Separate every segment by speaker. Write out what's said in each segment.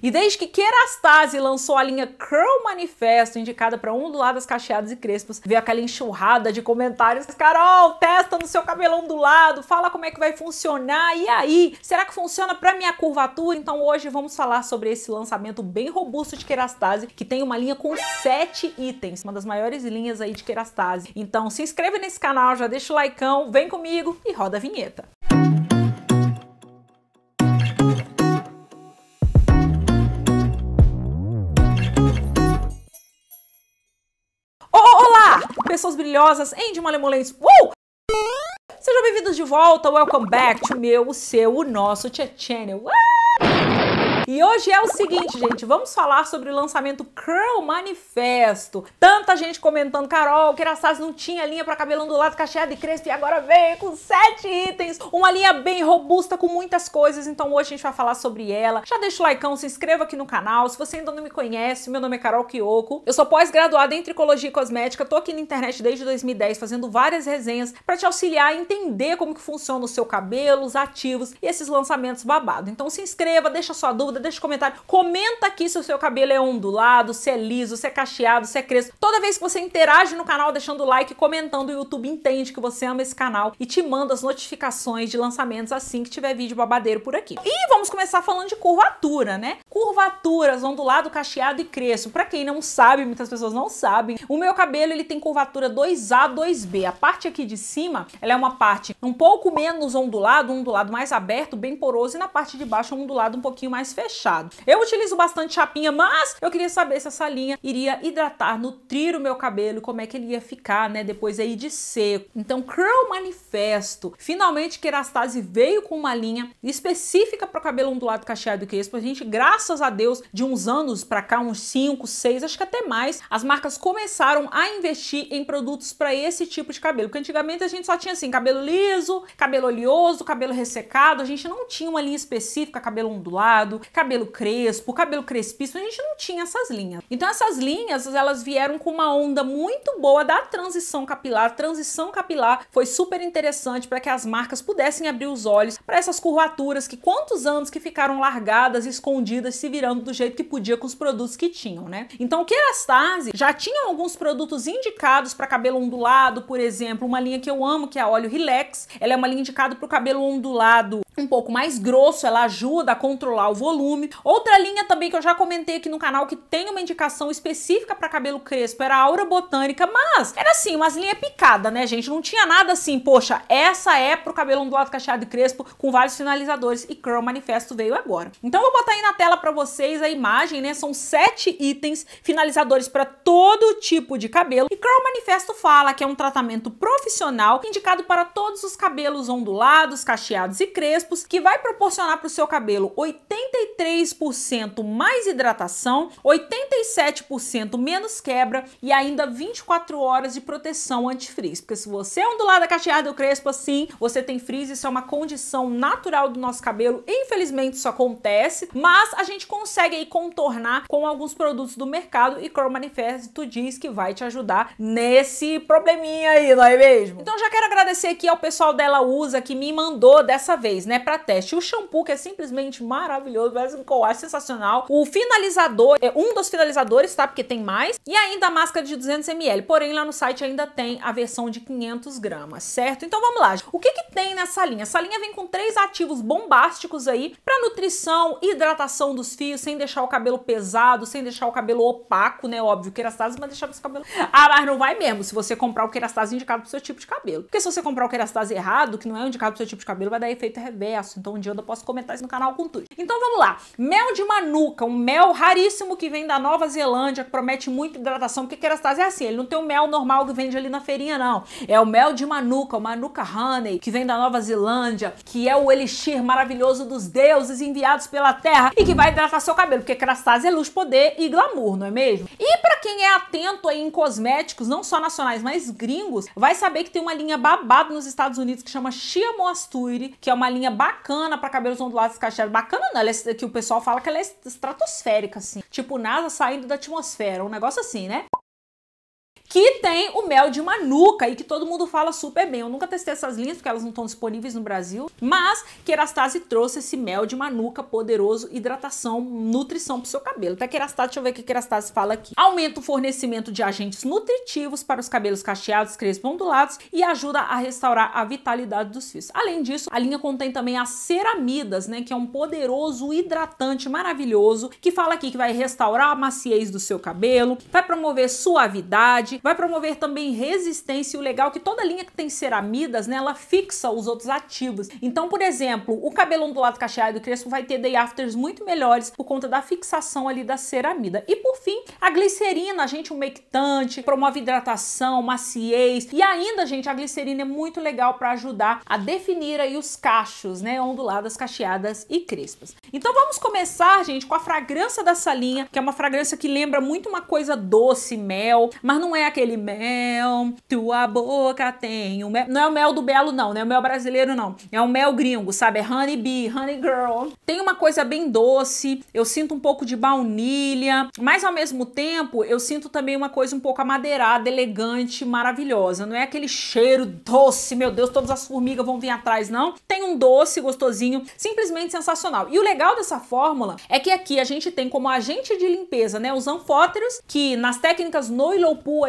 Speaker 1: E desde que Kerastase lançou a linha Curl Manifesto, indicada para onduladas cacheadas e crespas, veio aquela enxurrada de comentários. Carol, testa no seu cabelo ondulado, fala como é que vai funcionar, e aí? Será que funciona para minha curvatura? Então hoje vamos falar sobre esse lançamento bem robusto de Kerastase, que tem uma linha com sete itens, uma das maiores linhas aí de Kerastase. Então se inscreva nesse canal, já deixa o likeão, vem comigo e roda a vinheta. pessoas brilhosas em de malemolentes. Uh! Sejam bem-vindos de volta, welcome back to meu, o seu, o nosso Channel. Uh! E hoje é o seguinte, gente, vamos falar sobre o lançamento Curl Manifesto. Tanta gente comentando, Carol, que Kerastase não tinha linha para cabelo ondulado, cacheado e crespo e agora veio com sete itens. Uma linha bem robusta com muitas coisas, então hoje a gente vai falar sobre ela. Já deixa o like, se inscreva aqui no canal. Se você ainda não me conhece, meu nome é Carol Kiyoko. Eu sou pós-graduada em Tricologia e Cosmética, tô aqui na internet desde 2010 fazendo várias resenhas para te auxiliar a entender como que funciona o seu cabelo, os ativos e esses lançamentos babado. Então se inscreva, deixa sua dúvida ajuda, deixa um comentário. Comenta aqui se o seu cabelo é ondulado, se é liso, se é cacheado, se é crespo. Toda vez que você interage no canal deixando like, comentando, o YouTube entende que você ama esse canal e te manda as notificações de lançamentos assim que tiver vídeo babadeiro por aqui. E vamos começar falando de curvatura, né? Curvaturas, ondulado, cacheado e crespo. Pra quem não sabe, muitas pessoas não sabem, o meu cabelo ele tem curvatura 2A, 2B. A parte aqui de cima, ela é uma parte um pouco menos ondulado, um ondulado mais aberto, bem poroso, e na parte de baixo um ondulado um pouquinho mais fechado fechado. Eu utilizo bastante chapinha, mas eu queria saber se essa linha iria hidratar, nutrir o meu cabelo, como é que ele ia ficar, né, depois aí de seco. Então, Curl Manifesto. Finalmente, Kerastase veio com uma linha específica para o cabelo ondulado cacheado crespo. A gente, graças a Deus, de uns anos para cá, uns 5, 6, acho que até mais, as marcas começaram a investir em produtos para esse tipo de cabelo. Porque antigamente a gente só tinha assim, cabelo liso, cabelo oleoso, cabelo ressecado, a gente não tinha uma linha específica, cabelo ondulado, cabelo crespo, cabelo crespíssimo, a gente não tinha essas linhas. Então essas linhas, elas vieram com uma onda muito boa da transição capilar. A transição capilar foi super interessante para que as marcas pudessem abrir os olhos para essas curvaturas que quantos anos que ficaram largadas, escondidas, se virando do jeito que podia com os produtos que tinham, né? Então o Kerastase já tinha alguns produtos indicados para cabelo ondulado, por exemplo, uma linha que eu amo, que é a óleo Relax. Ela é uma linha indicada para o cabelo ondulado um pouco mais grosso, ela ajuda a controlar o volume volume. Outra linha também que eu já comentei aqui no canal que tem uma indicação específica para cabelo crespo era a Aura Botânica, mas era assim, umas linhas picadas, né, gente? Não tinha nada assim, poxa, essa é pro cabelo ondulado cacheado e crespo com vários finalizadores e Curl Manifesto veio agora. Então eu vou botar aí na tela para vocês a imagem, né? São sete itens finalizadores para todo tipo de cabelo e Curl Manifesto fala que é um tratamento profissional indicado para todos os cabelos ondulados, cacheados e crespos que vai proporcionar para o seu cabelo 83 33% mais hidratação, 87% menos quebra e ainda 24 horas de proteção antifreeze. Porque se você é ondulada, cacheada ou crespo, sim, você tem frizz, isso é uma condição natural do nosso cabelo. Infelizmente isso acontece, mas a gente consegue aí contornar com alguns produtos do mercado e Crow Manifesto diz que vai te ajudar nesse probleminha aí, não é mesmo? agradecer aqui ao pessoal dela usa que me mandou dessa vez, né, para teste. O shampoo que é simplesmente maravilhoso, parece um coar sensacional. O finalizador, é um dos finalizadores, tá? Porque tem mais. E ainda a máscara de 200 ml. Porém, lá no site ainda tem a versão de 500 gramas, certo? Então vamos lá. O que que tem nessa linha? Essa linha vem com três ativos bombásticos aí para nutrição, hidratação dos fios, sem deixar o cabelo pesado, sem deixar o cabelo opaco, né? Óbvio, o querastase deixar o cabelo. Ah, mas não vai mesmo se você comprar o querastase indicado pro seu tipo de cabelo. Porque se você comprar o Kerastase errado, que não é indicado pro seu tipo de cabelo, vai dar efeito reverso. Então um dia eu posso comentar isso no canal com tudo. Então vamos lá. Mel de manuka, um mel raríssimo que vem da Nova Zelândia, que promete muita hidratação, porque Kerastase é assim, ele não tem o mel normal que vende ali na feirinha, não. É o mel de manuka, o manuka honey, que vem da Nova Zelândia, que é o elixir maravilhoso dos deuses enviados pela terra e que vai hidratar seu cabelo, porque Kerastase é luz, poder e glamour, não é mesmo? E para quem é atento aí em cosméticos, não só nacionais, mas gringos, vai saber que tem uma linha babada babado nos Estados Unidos que chama Shia Moasturi, que é uma linha bacana para cabelos ondulados cacheados. Bacana não, ela é, que o pessoal fala que ela é estratosférica, assim. Tipo NASA saindo da atmosfera, um negócio assim, né? que tem o mel de manuca e que todo mundo fala super bem. Eu nunca testei essas linhas porque elas não estão disponíveis no Brasil, mas Kerastase trouxe esse mel de manuca poderoso, hidratação, nutrição pro seu cabelo. Até Kerastase, deixa eu ver o que Kerastase fala aqui. Aumenta o fornecimento de agentes nutritivos para os cabelos cacheados, crespos ondulados e ajuda a restaurar a vitalidade dos fios. Além disso, a linha contém também as ceramidas, né, que é um poderoso hidratante maravilhoso que fala aqui que vai restaurar a maciez do seu cabelo, vai promover suavidade, vai promover também resistência e o legal é que toda linha que tem ceramidas, né, ela fixa os outros ativos. Então, por exemplo, o cabelo ondulado cacheado e crespo vai ter day afters muito melhores por conta da fixação ali da ceramida. E por fim, a glicerina, gente, um promove hidratação, maciez e ainda, gente, a glicerina é muito legal para ajudar a definir aí os cachos, né, onduladas, cacheadas e crespas. Então vamos começar, gente, com a fragrância dessa linha, que é uma fragrância que lembra muito uma coisa doce, mel, mas não é aquele mel, tua boca tem o mel. Não é o mel do belo, não, não é o mel brasileiro, não. É o mel gringo, sabe? É honey bee, honey girl. Tem uma coisa bem doce, eu sinto um pouco de baunilha, mas ao mesmo tempo eu sinto também uma coisa um pouco amadeirada, elegante, maravilhosa. Não é aquele cheiro doce, meu Deus, todas as formigas vão vir atrás, não. Tem um doce gostosinho, simplesmente sensacional. E o legal dessa fórmula é que aqui a gente tem como agente de limpeza, né, os anfóteros, que nas técnicas no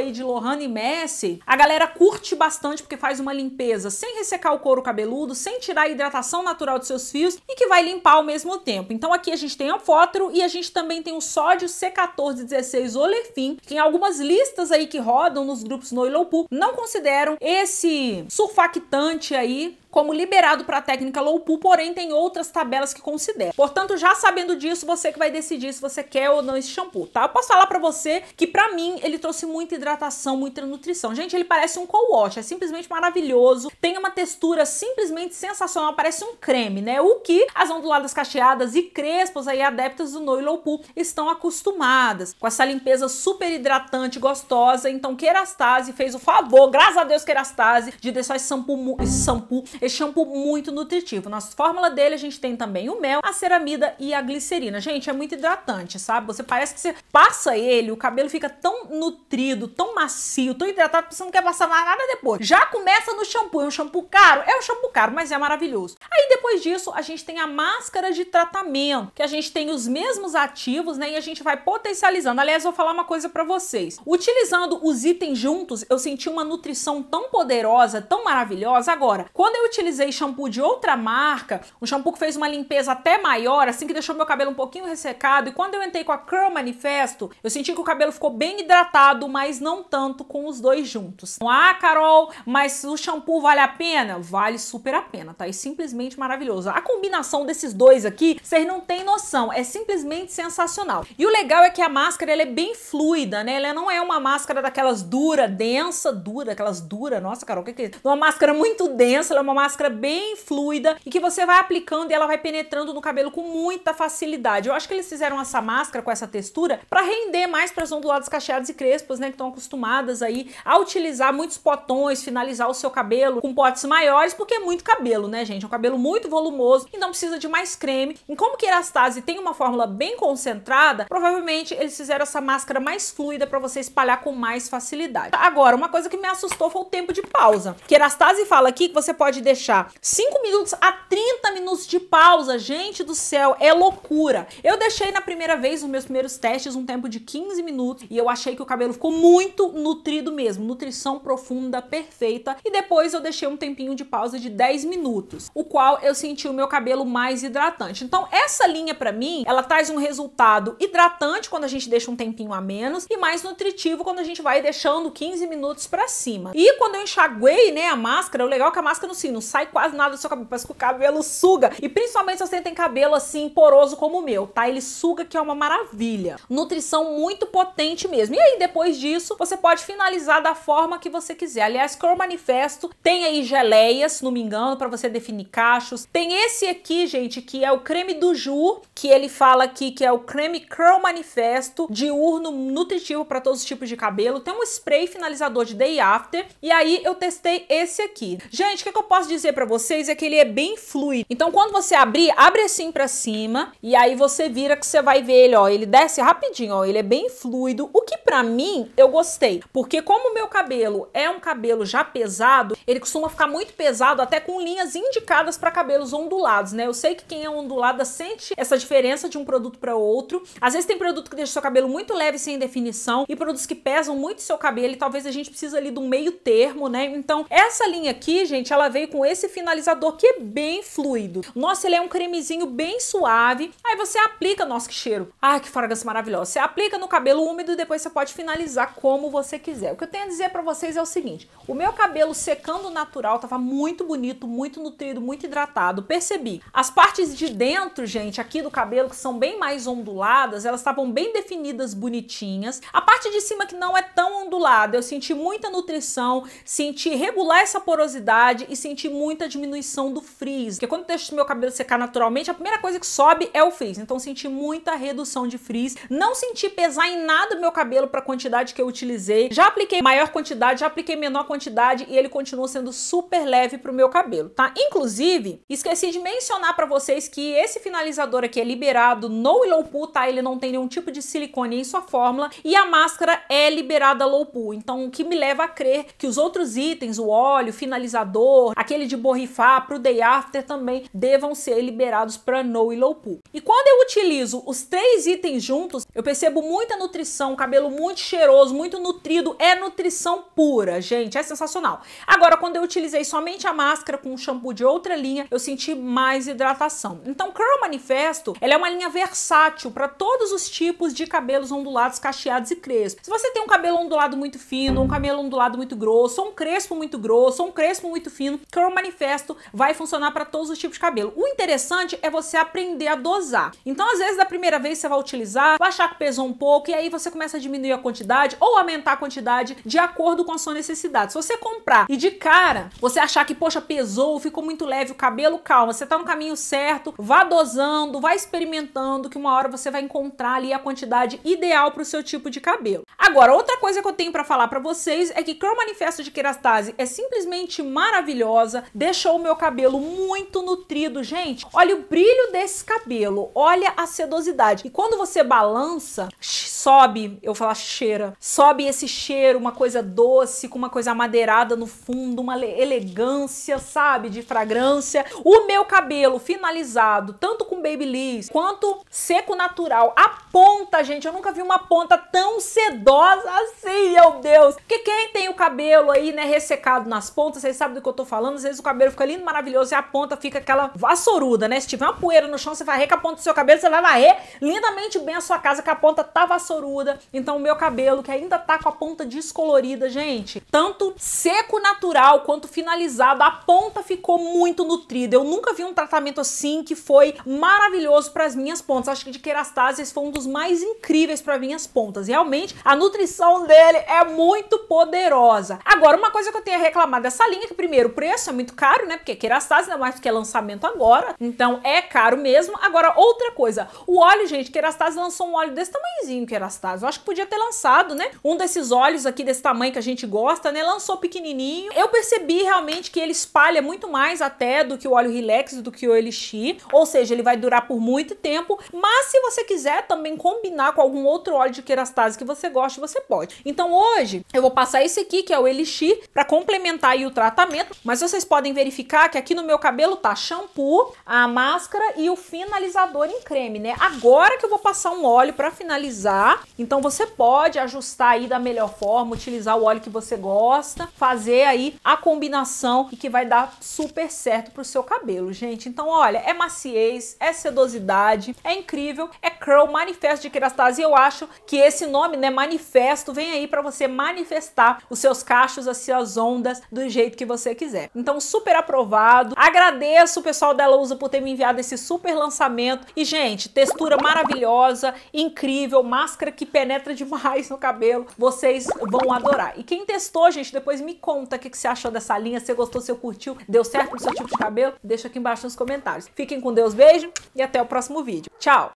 Speaker 1: aí de Lohane e Messi, a galera curte bastante porque faz uma limpeza sem ressecar o couro cabeludo, sem tirar a hidratação natural de seus fios e que vai limpar ao mesmo tempo. Então aqui a gente tem a fótero e a gente também tem o sódio C1416 olefin que em algumas listas aí que rodam nos grupos no não consideram esse surfactante aí como liberado para a técnica low pull, porém tem outras tabelas que considera. Portanto, já sabendo disso, você que vai decidir se você quer ou não esse shampoo, tá? Eu posso falar para você que para mim ele trouxe muita hidratação, muita nutrição. Gente, ele parece um co-wash, é simplesmente maravilhoso. Tem uma textura simplesmente sensacional, parece um creme, né? O que as onduladas cacheadas e crespas aí adeptas do no low pull estão acostumadas com essa limpeza super hidratante, gostosa. Então, Kerastase fez o favor, graças a Deus Kerastase, de deixar esse shampoo, esse shampoo esse shampoo muito nutritivo. Na fórmula dele a gente tem também o mel, a ceramida e a glicerina. Gente, é muito hidratante, sabe? Você parece que você passa ele, o cabelo fica tão nutrido, tão macio, tão hidratado que você não quer passar mais nada depois. Já começa no shampoo, é um shampoo caro, é um shampoo caro, mas é maravilhoso. Aí depois disso a gente tem a máscara de tratamento, que a gente tem os mesmos ativos, né? E a gente vai potencializando. Aliás, vou falar uma coisa para vocês. Utilizando os itens juntos, eu senti uma nutrição tão poderosa, tão maravilhosa. Agora, quando eu utilizei shampoo de outra marca, um shampoo que fez uma limpeza até maior, assim que deixou meu cabelo um pouquinho ressecado, e quando eu entrei com a Curl Manifesto, eu senti que o cabelo ficou bem hidratado, mas não tanto com os dois juntos. Ah, Carol, mas o shampoo vale a pena? Vale super a pena, tá? É simplesmente maravilhoso. A combinação desses dois aqui, vocês não têm noção, é simplesmente sensacional. E o legal é que a máscara, ela é bem fluida, né? Ela não é uma máscara daquelas dura, densa, dura, aquelas dura, nossa, Carol, o que é isso? Uma máscara muito densa, ela é uma máscara bem fluida e que você vai aplicando e ela vai penetrando no cabelo com muita facilidade. Eu acho que eles fizeram essa máscara com essa textura para render mais para as onduladas cacheadas e crespas, né, que estão acostumadas aí a utilizar muitos potões, finalizar o seu cabelo com potes maiores, porque é muito cabelo, né, gente? É um cabelo muito volumoso, e não precisa de mais creme. E como que Kerastase tem uma fórmula bem concentrada, provavelmente eles fizeram essa máscara mais fluida para você espalhar com mais facilidade. Agora, uma coisa que me assustou foi o tempo de pausa. Kerastase fala aqui que você pode deixar deixar 5 minutos a 30 minutos de pausa. Gente do céu, é loucura. Eu deixei na primeira vez, nos meus primeiros testes, um tempo de 15 minutos e eu achei que o cabelo ficou muito nutrido mesmo. Nutrição profunda, perfeita. E depois eu deixei um tempinho de pausa de 10 minutos, o qual eu senti o meu cabelo mais hidratante. Então, essa linha para mim, ela traz um resultado hidratante quando a gente deixa um tempinho a menos e mais nutritivo quando a gente vai deixando 15 minutos para cima. E quando eu enxaguei, né, a máscara, o legal é que a máscara, assim, não sai quase nada do seu cabelo, parece que o cabelo suga. E principalmente se você tem cabelo assim poroso como o meu, tá? Ele suga que é uma maravilha. Nutrição muito potente mesmo. E aí depois disso, você pode finalizar da forma que você quiser. Aliás, Curl Manifesto tem aí geleias, se não me engano, para você definir cachos. Tem esse aqui, gente, que é o creme do Ju, que ele fala aqui que é o creme Curl Manifesto, diurno, nutritivo para todos os tipos de cabelo. Tem um spray finalizador de Day After. E aí eu testei esse aqui. Gente, o que, que eu posso posso dizer para vocês é que ele é bem fluido. Então quando você abrir, abre assim para cima e aí você vira que você vai ver ele, ó, ele desce rapidinho, ó, ele é bem fluido. O que para mim eu gostei, porque como o meu cabelo é um cabelo já pesado, ele costuma ficar muito pesado até com linhas indicadas para cabelos ondulados, né? Eu sei que quem é ondulada sente essa diferença de um produto para outro. Às vezes tem produto que deixa o seu cabelo muito leve sem definição e produtos que pesam muito o seu cabelo e talvez a gente precise ali de um meio termo, né? Então essa linha aqui, gente, ela veio com esse finalizador que é bem fluido. Nossa, ele é um cremezinho bem suave. Aí você aplica, nossa, que cheiro. Ai, que fragrância maravilhosa. Você aplica no cabelo úmido e depois você pode finalizar como você quiser. O que eu tenho a dizer para vocês é o seguinte: o meu cabelo secando natural tava muito bonito, muito nutrido, muito hidratado. Percebi. As partes de dentro, gente, aqui do cabelo que são bem mais onduladas, elas estavam bem definidas, bonitinhas. A parte de cima que não é tão ondulada, eu senti muita nutrição, senti regular essa porosidade e senti senti muita diminuição do frizz. Porque quando eu deixo meu cabelo secar naturalmente, a primeira coisa que sobe é o frizz. Então senti muita redução de frizz. Não senti pesar em nada o meu cabelo para a quantidade que eu utilizei. Já apliquei maior quantidade, já apliquei menor quantidade e ele continua sendo super leve pro meu cabelo, tá? Inclusive, esqueci de mencionar para vocês que esse finalizador aqui é liberado no e low pool, tá? Ele não tem nenhum tipo de silicone em sua fórmula e a máscara é liberada low pool. Então, o que me leva a crer que os outros itens, o óleo, o finalizador, aquele aquele de borrifar para o day after também devam ser liberados para no e low pool. E quando eu utilizo os três itens juntos, eu percebo muita nutrição, cabelo muito cheiroso, muito nutrido, é nutrição pura, gente, é sensacional. Agora, quando eu utilizei somente a máscara com um shampoo de outra linha, eu senti mais hidratação. Então, Curl Manifesto, ela é uma linha versátil para todos os tipos de cabelos ondulados, cacheados e crespos. Se você tem um cabelo ondulado muito fino, um cabelo ondulado muito grosso, ou um crespo muito grosso, ou um crespo muito fino, Curl Curl Manifesto vai funcionar para todos os tipos de cabelo. O interessante é você aprender a dosar. Então, às vezes, da primeira vez você vai utilizar, vai achar que pesou um pouco e aí você começa a diminuir a quantidade ou aumentar a quantidade de acordo com a sua necessidade. Se você comprar e de cara você achar que, poxa, pesou, ficou muito leve o cabelo, calma, você tá no caminho certo, vá dosando, vá experimentando que uma hora você vai encontrar ali a quantidade ideal para o seu tipo de cabelo. Agora, outra coisa que eu tenho para falar para vocês é que Curl Manifesto de Kerastase é simplesmente maravilhosa deixou o meu cabelo muito nutrido, gente. Olha o brilho desse cabelo, olha a sedosidade. E quando você balança, sobe, eu falo cheira, sobe esse cheiro, uma coisa doce, com uma coisa amadeirada no fundo, uma elegância, sabe, de fragrância. O meu cabelo finalizado, tanto com Babyliss, quanto seco natural, a ponta, gente, eu nunca vi uma ponta tão sedosa assim, meu Deus. Porque quem tem o cabelo aí, né, ressecado nas pontas, vocês sabem do que eu tô falando, às vezes o cabelo fica lindo, maravilhoso e a ponta fica aquela vassouruda, né? Se tiver uma poeira no chão, você varrer com a ponta do seu cabelo, você vai varrer lindamente bem a sua casa, que a ponta tá vassouruda. Então o meu cabelo, que ainda tá com a ponta descolorida, gente, tanto seco natural quanto finalizado, a ponta ficou muito nutrida. Eu nunca vi um tratamento assim que foi maravilhoso para as minhas pontas. Acho que de Kerastase foi um dos mais incríveis para minhas pontas. Realmente, a nutrição dele é muito poderosa. Agora, uma coisa que eu tenho a reclamar dessa linha, que primeiro, o preço é é muito caro, né? Porque Kerastase, ainda mais porque é lançamento agora. Então é caro mesmo. Agora, outra coisa. O óleo, gente, Kerastase lançou um óleo desse tamanhozinho, Kerastase. Eu acho que podia ter lançado, né? Um desses óleos aqui desse tamanho que a gente gosta, né? Lançou pequenininho. Eu percebi realmente que ele espalha muito mais até do que o óleo Relax, do que o Elixir. Ou seja, ele vai durar por muito tempo. Mas se você quiser também combinar com algum outro óleo de Kerastase que você goste, você pode. Então hoje eu vou passar esse aqui, que é o Elixir, para complementar o tratamento. Mas você vocês podem verificar que aqui no meu cabelo tá shampoo, a máscara e o finalizador em creme, né? Agora que eu vou passar um óleo para finalizar, então você pode ajustar aí da melhor forma, utilizar o óleo que você gosta, fazer aí a combinação e que vai dar super certo pro seu cabelo, gente. Então, olha, é maciez, é sedosidade, é incrível, é curl, manifesto de querastasia. Eu acho que esse nome, né, manifesto, vem aí para você manifestar os seus cachos, as suas ondas do jeito que você quiser. Então, super aprovado. Agradeço o pessoal da Lousa por ter me enviado esse super lançamento. E, gente, textura maravilhosa, incrível, máscara que penetra demais no cabelo. Vocês vão adorar. E quem testou, gente, depois me conta o que, que você achou dessa linha, se gostou, se curtiu, deu certo pro seu tipo de cabelo? Deixa aqui embaixo nos comentários. Fiquem com Deus, beijo e até o próximo vídeo. Tchau!